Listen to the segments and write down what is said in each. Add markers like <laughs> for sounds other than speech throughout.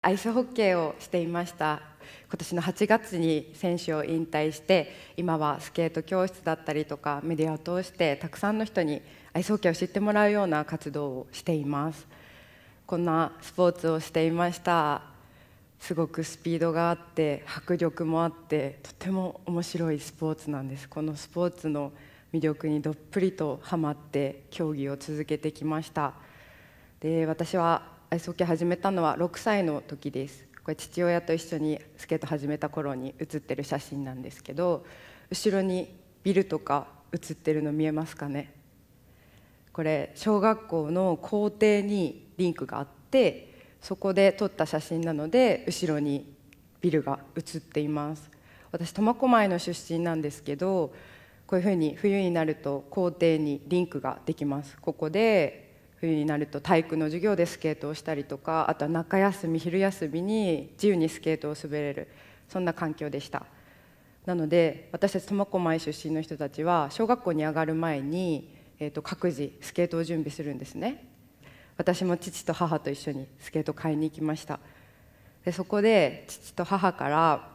アイスホッケーをしていました今年の8月に選手を引退して今はスケート教室だったりとかメディアを通してたくさんの人にアイスホッケーを知ってもらうような活動をしていますこんなスポーツをしていましたすごくスピードがあって迫力もあってとても面白いスポーツなんですこのスポーツの魅力にどっぷりとはまって競技を続けてきましたで私はアイスホッケー始めたのは6歳の時ですこれ父親と一緒にスケート始めた頃に写ってる写真なんですけど後ろにビルとか写ってるの見えますかねこれ小学校の校庭にリンクがあってそこで撮った写真なので後ろにビルが写っています私苫小牧の出身なんですけどこういうふうに冬になると校庭にリンクができますここで冬になると体育の授業でスケートをしたりとかあとは中休み昼休みに自由にスケートを滑れるそんな環境でしたなので私たち苫小牧出身の人たちは小学校に上がる前に、えー、と各自スケートを準備するんですね私も父と母と一緒にスケート買いに行きましたでそこで父と母から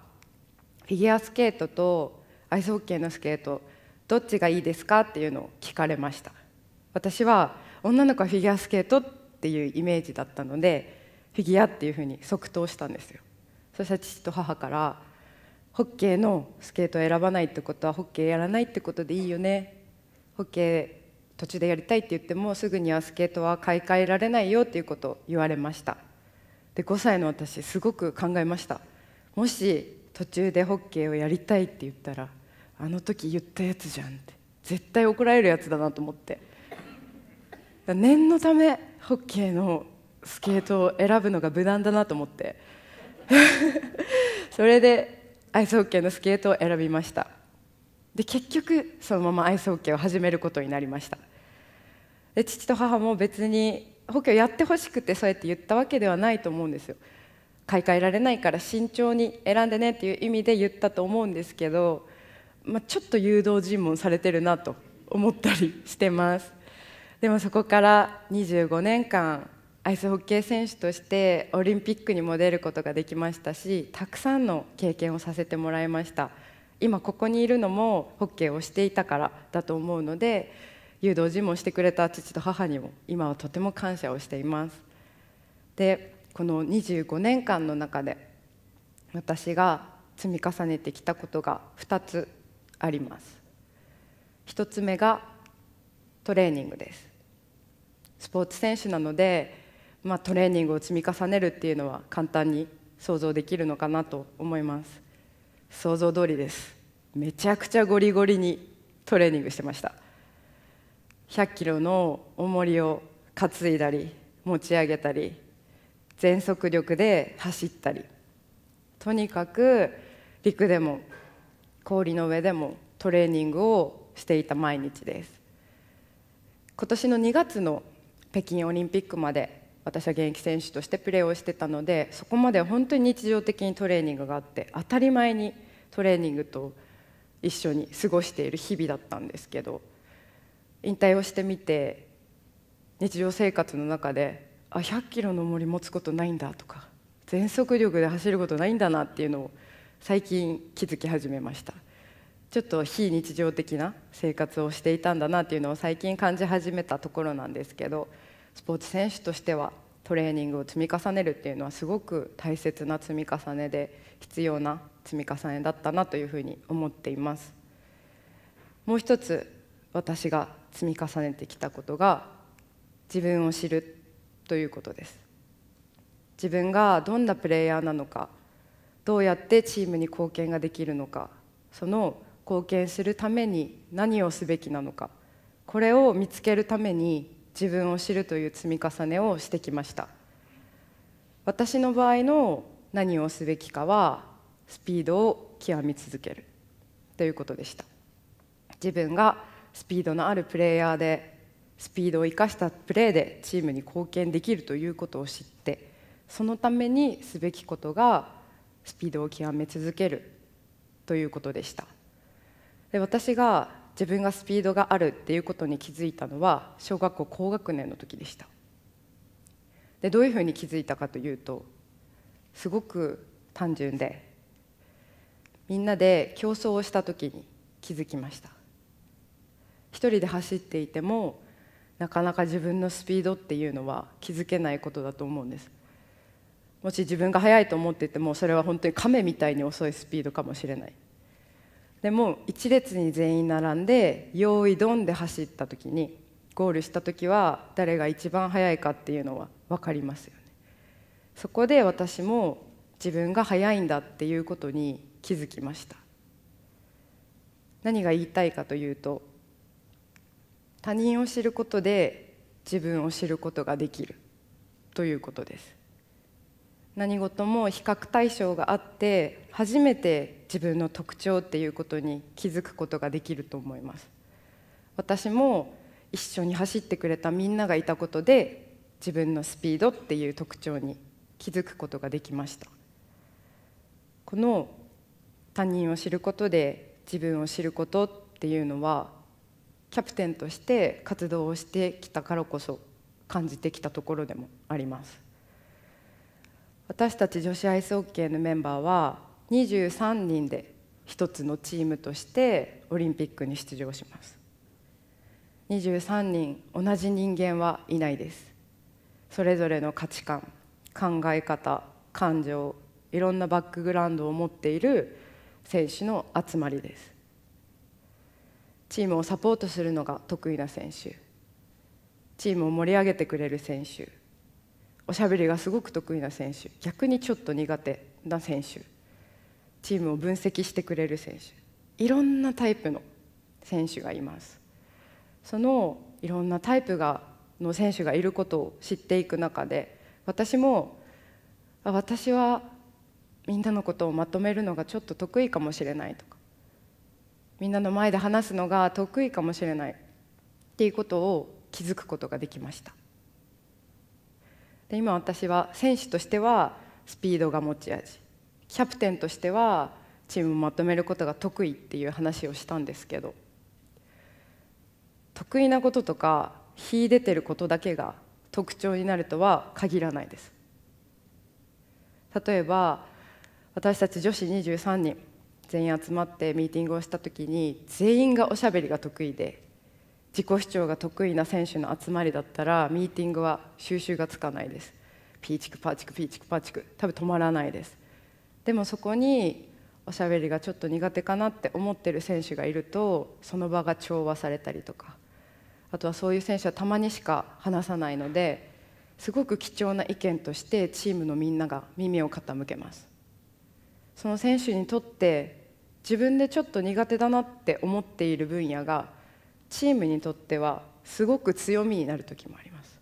フィギュアスケートとアイスホッケーのスケートどっちがいいですかっていうのを聞かれました私は女の子はフィギュアスケートっていうイメージだったのでフィギュアっていうふうに即答したんですよそしたら父と母から「ホッケーのスケートを選ばないってことはホッケーやらないってことでいいよね」「ホッケー途中でやりたいって言ってもすぐにはスケートは買い替えられないよ」っていうことを言われましたで5歳の私すごく考えましたもし途中でホッケーをやりたいって言ったらあの時言ったやつじゃんって絶対怒られるやつだなと思って。念のためホッケーのスケートを選ぶのが無難だなと思って <laughs> それでアイスホッケーのスケートを選びましたで結局そのままアイスホッケーを始めることになりましたで父と母も別にホッケーをやってほしくてそうやって言ったわけではないと思うんですよ買い替えられないから慎重に選んでねっていう意味で言ったと思うんですけど、まあ、ちょっと誘導尋問されてるなと思ったりしてますでもそこから25年間アイスホッケー選手としてオリンピックにも出ることができましたしたくさんの経験をさせてもらいました今ここにいるのもホッケーをしていたからだと思うので誘導尋問してくれた父と母にも今はとても感謝をしていますでこの25年間の中で私が積み重ねてきたことが2つあります1つ目がトレーニングですスポーツ選手なので、まあ、トレーニングを積み重ねるっていうのは簡単に想像できるのかなと思います想像通りですめちゃくちゃゴリゴリにトレーニングしてました100キロの重りを担いだり持ち上げたり全速力で走ったりとにかく陸でも氷の上でもトレーニングをしていた毎日です今年の2月の北京オリンピックまで私は現役選手としてプレーをしてたのでそこまで本当に日常的にトレーニングがあって当たり前にトレーニングと一緒に過ごしている日々だったんですけど引退をしてみて日常生活の中であ100キロの森持つことないんだとか全速力で走ることないんだなっていうのを最近気づき始めましたちょっと非日常的な生活をしていたんだなっていうのを最近感じ始めたところなんですけどスポーツ選手としてはトレーニングを積み重ねるっていうのはすごく大切な積み重ねで必要な積み重ねだったなというふうに思っていますもう一つ私が積み重ねてきたことが自分を知るということです自分がどんなプレイヤーなのかどうやってチームに貢献ができるのかその貢献するために何をすべきなのかこれを見つけるために自分を知るという積み重ねをしてきました私の場合の何をすべきかはスピードを極み続けるということでした自分がスピードのあるプレイヤーでスピードを生かしたプレーでチームに貢献できるということを知ってそのためにすべきことがスピードを極め続けるということでしたで私が自分がスピードがあるっていうことに気づいたのは小学校高学年の時でしたでどういうふうに気づいたかというとすごく単純でみんなで競争をした時に気づきました一人で走っていてもなかなか自分のスピードっていうのは気づけないことだと思うんですもし自分が速いと思っていてもそれは本当に亀みたいに遅いスピードかもしれないでも一列に全員並んで用意ドンで走った時にゴールした時は誰が一番速いかっていうのは分かりますよね。そこで私も自分が速いんだっていうことに気づきました何が言いたいかというと他人を知ることで自分を知ることができるということです何事も比較対象があって初めて自分の特徴っていうことに気づくことができると思います私も一緒に走ってくれたみんながいたことで自分のスピードっていう特徴に気づくことができましたこの他人を知ることで自分を知ることっていうのはキャプテンとして活動をしてきたからこそ感じてきたところでもあります私たち女子アイスホッケーのメンバーは23人で一つのチームとしてオリンピックに出場します23人同じ人間はいないですそれぞれの価値観考え方感情いろんなバックグラウンドを持っている選手の集まりですチームをサポートするのが得意な選手チームを盛り上げてくれる選手おしゃべりがすごく得意な選手逆にちょっと苦手な選手チームを分析してくれる選手いろんなタイプの選手がいますそのいろんなタイプがの選手がいることを知っていく中で私も私はみんなのことをまとめるのがちょっと得意かもしれないとかみんなの前で話すのが得意かもしれないっていうことを気づくことができました。で今私は選手としてはスピードが持ち味キャプテンとしてはチームをまとめることが得意っていう話をしたんですけど得意なこととか秀でてることだけが特徴になるとは限らないです例えば私たち女子23人全員集まってミーティングをした時に全員がおしゃべりが得意で自己主張が得意な選手の集まりだったらミーティングは収集がつかないですピーチクパーチクピーチクパーチク多分止まらないですでもそこにおしゃべりがちょっと苦手かなって思ってる選手がいるとその場が調和されたりとかあとはそういう選手はたまにしか話さないのですごく貴重な意見としてチームのみんなが耳を傾けますその選手にとって自分でちょっと苦手だなって思っている分野がチームにとってはすごく強みになる時もあります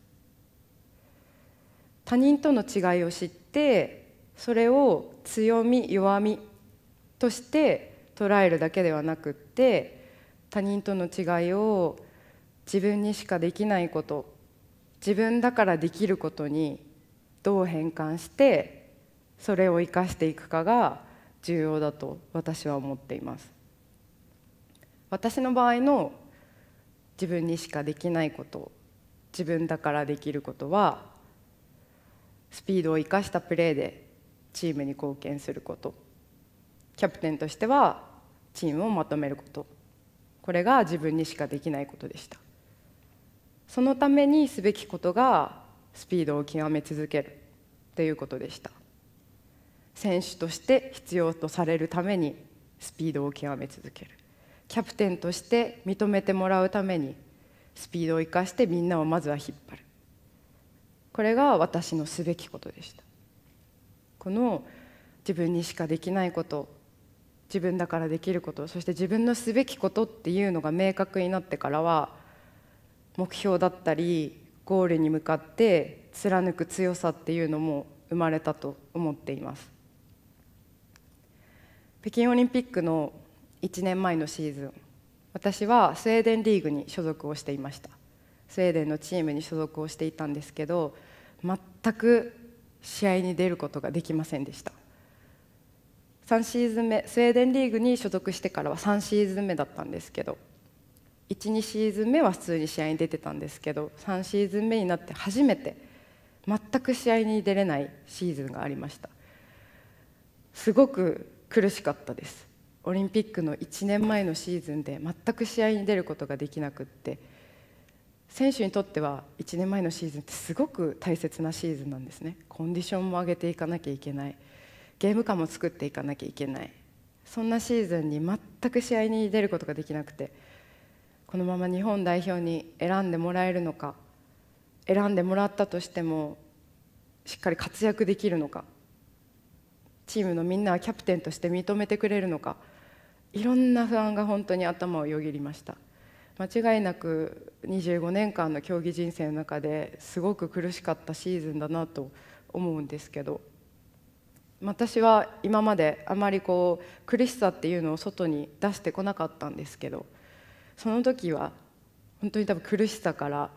他人との違いを知ってそれを強み弱みとして捉えるだけではなくって他人との違いを自分にしかできないこと自分だからできることにどう変換してそれを生かしていくかが重要だと私は思っています私の場合の自分にしかできないこと自分だからできることはスピードを生かしたプレーでチームに貢献することキャプテンとしてはチームをまとめることこれが自分にしかできないことでしたそのためにすべきことがスピードを極め続けるということでした選手として必要とされるためにスピードを極め続けるキャプテンとして認めてもらうためにスピードを生かしてみんなをまずは引っ張るこれが私のすべきことでしたこの自分にしかできないこと自分だからできることそして自分のすべきことっていうのが明確になってからは目標だったりゴールに向かって貫く強さっていうのも生まれたと思っています北京オリンピックの1年前のシーズン私はスウェーデンリーグに所属をしていましたスウェーデンのチームに所属をしていたんですけど全く試合に出ることができませんでした3シーズン目スウェーデンリーグに所属してからは3シーズン目だったんですけど12シーズン目は普通に試合に出てたんですけど3シーズン目になって初めて全く試合に出れないシーズンがありましたすごく苦しかったですオリンピックの1年前のシーズンで全く試合に出ることができなくって選手にとっては1年前のシーズンってすごく大切なシーズンなんですねコンディションも上げていかなきゃいけないゲーム感も作っていかなきゃいけないそんなシーズンに全く試合に出ることができなくてこのまま日本代表に選んでもらえるのか選んでもらったとしてもしっかり活躍できるのかチームのみんなはキャプテンとして認めてくれるのかいろんな不安が本当に頭をよぎりました間違いなく25年間の競技人生の中ですごく苦しかったシーズンだなと思うんですけど私は今まであまりこう苦しさっていうのを外に出してこなかったんですけどその時は本当に多分苦しさから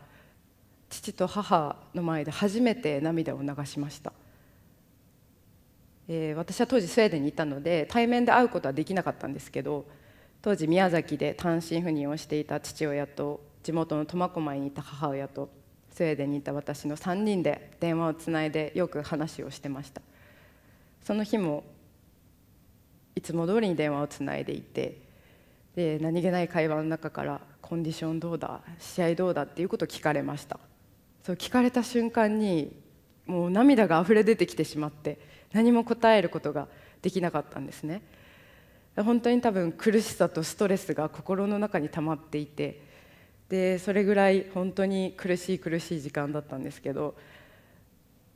父と母の前で初めて涙を流しました。えー、私は当時スウェーデンにいたので対面で会うことはできなかったんですけど当時宮崎で単身赴任をしていた父親と地元の苫小牧にいた母親とスウェーデンにいた私の3人で電話をつないでよく話をしてましたその日もいつも通りに電話をつないでいてで何気ない会話の中から「コンディションどうだ試合どうだ」っていうことを聞かれましたそう聞かれた瞬間にもう涙があふれ出てきてしまって。何も答えることができなかったんですね本当に多分苦しさとストレスが心の中に溜まっていてでそれぐらい本当に苦しい苦しい時間だったんですけど、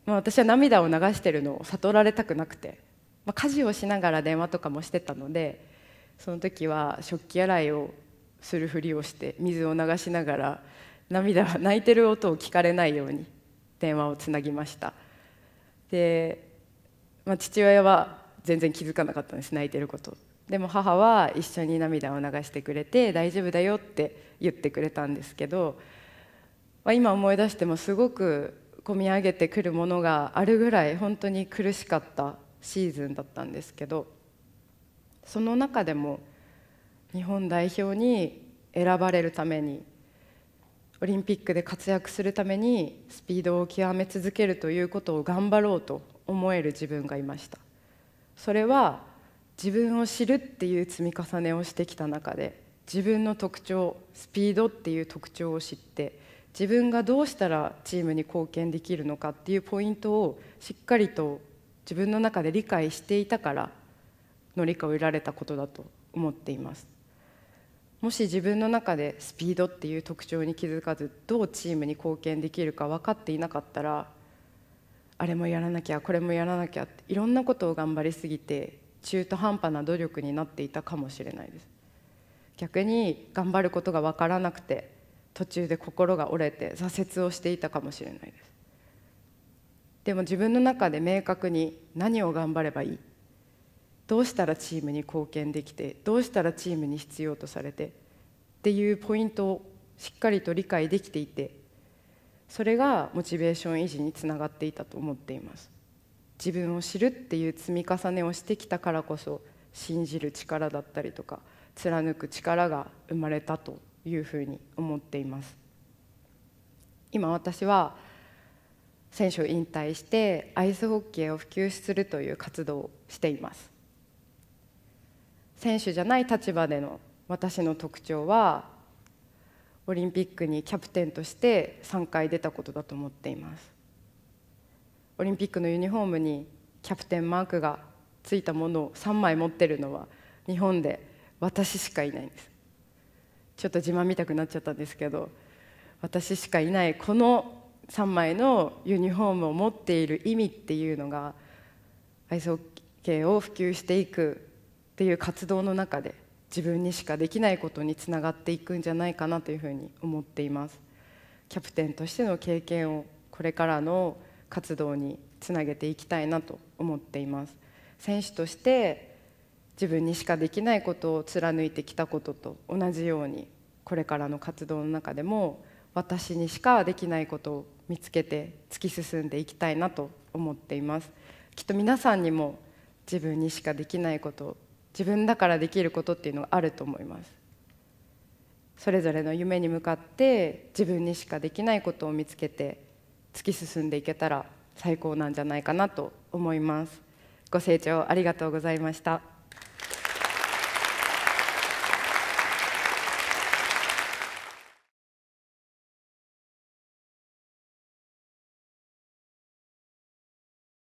まあ、私は涙を流してるのを悟られたくなくて、まあ、家事をしながら電話とかもしてたのでその時は食器洗いをするふりをして水を流しながら涙泣いてる音を聞かれないように電話をつなぎましたでまあ、父親は全然気づかなかったんです泣いてることでも母は一緒に涙を流してくれて大丈夫だよって言ってくれたんですけど、まあ、今思い出してもすごく込み上げてくるものがあるぐらい本当に苦しかったシーズンだったんですけどその中でも日本代表に選ばれるためにオリンピックで活躍するためにスピードを極め続けるということを頑張ろうと思える自分がいましたそれは自分を知るっていう積み重ねをしてきた中で自分の特徴スピードっていう特徴を知って自分がどうしたらチームに貢献できるのかっていうポイントをしっかりと自分の中で理解していたから乗り越えられたことだと思っていますもし自分の中でスピードっていう特徴に気づかずどうチームに貢献できるか分かっていなかったらあれもやらなきゃこれもやらなきゃっていろんなことを頑張りすぎて中途半端な努力になっていたかもしれないです逆に頑張ることが分からなくて途中で心が折れて挫折をしていたかもしれないですでも自分の中で明確に何を頑張ればいいどうしたらチームに貢献できてどうしたらチームに必要とされてっていうポイントをしっかりと理解できていてそれがモチベーション維持につながっていたと思っています自分を知るっていう積み重ねをしてきたからこそ信じる力だったりとか貫く力が生まれたというふうに思っています今私は選手を引退してアイスホッケーを普及するという活動をしています選手じゃない立場での私の特徴はオリンピックにキャプテンとして3回出たことだと思っていますオリンピックのユニフォームにキャプテンマークがついたものを3枚持ってるのは日本で私しかいないんですちょっと自慢みたくなっちゃったんですけど私しかいないこの3枚のユニフォームを持っている意味っていうのがアイスホッケーを普及していくっていう活動の中で自分にしかできないことにつながっていくんじゃないかなというふうに思っていますキャプテンとしての経験をこれからの活動につなげていきたいなと思っています選手として自分にしかできないことを貫いてきたことと同じようにこれからの活動の中でも私にしかできないことを見つけて突き進んでいきたいなと思っていますきっと皆さんにも自分にしかできないこと自分だからできることっていうのがあると思いますそれぞれの夢に向かって自分にしかできないことを見つけて突き進んでいけたら最高なんじゃないかなと思いますご清聴ありがとうございました